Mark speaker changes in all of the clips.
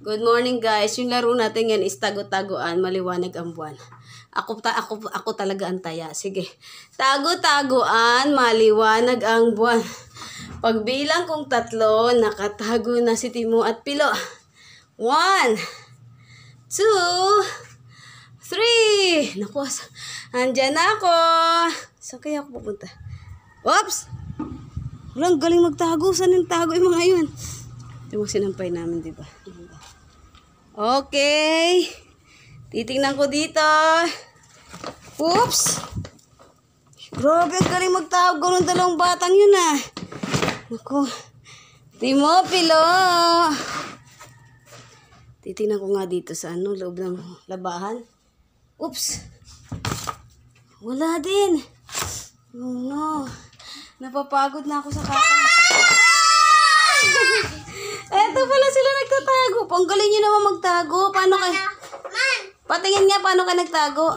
Speaker 1: Good morning guys. Yung laro natin yan is tago-tagoan, maliwanag ang buwan. Ako ta ako ako talaga ang taya. Sige. Tago-tagoan, maliwanag ang buwan. Pagbilang kong tatlo, nakatago na si Timo at Pilo. One, two, three. Naku, andyan ako. Saan kaya ako pupunta? Oops! Walang galing magtago. Saan yung tago yung mga yun? Ito yung sinampay namin, di ba? Okay. Titingnan ko dito. Oops. Grabe, galing magtawag ko ng dalawang batang yun ah. Naku. Timopilo. Titingnan ko nga dito sa ano, loob ng labahan. Oops. Wala din. Oh no. Napapagod na ako sa kaka. ang galing niyo naman magtago. Paano ka... Man! Patingin nga, paano ka nagtago?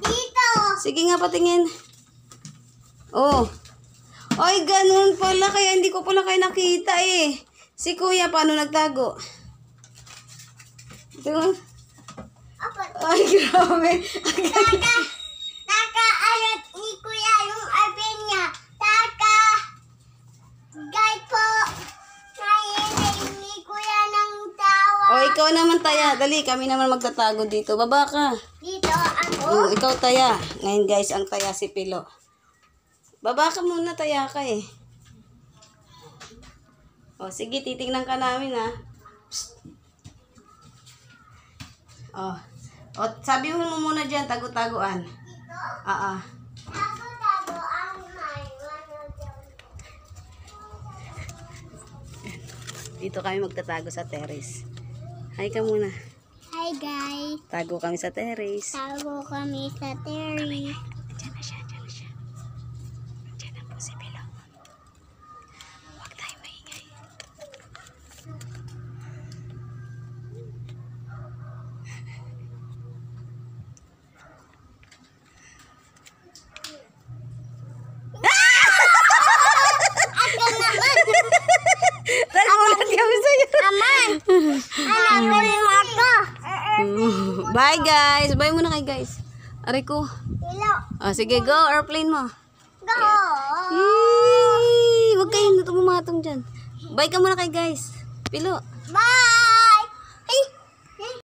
Speaker 1: Dito! Sige nga, patingin. Oh. Ay, ganun pala. Kaya hindi ko pala kayo nakita eh. Si kuya, paano nagtago? Ito. Ay, grabe. Agad. O, ikaw naman, Taya. Dali, kami naman magtatago dito. Baba ka. Dito ako. O, ikaw, Taya. Ngayon, guys, ang Taya si Pilo. Baba ka muna, Taya ka eh. O, sige, titignan ka namin, ha. Psst. O, o sabi mo muna dyan, tago-taguan. Dito? Ah, ah. Dito kami magtatago sa terrace. Hi ka muna. Hi guys. Tago kami sa terrace. Tago kami sa terrace. Diyan na siya. Bye guys. Bye muna kay guys. Aray ko. Hello. Oh, sige, go. Airplane mo. Go. Yee! Huwag kayong natumatong dyan. Bye ka muna kay guys. Pilo. Bye.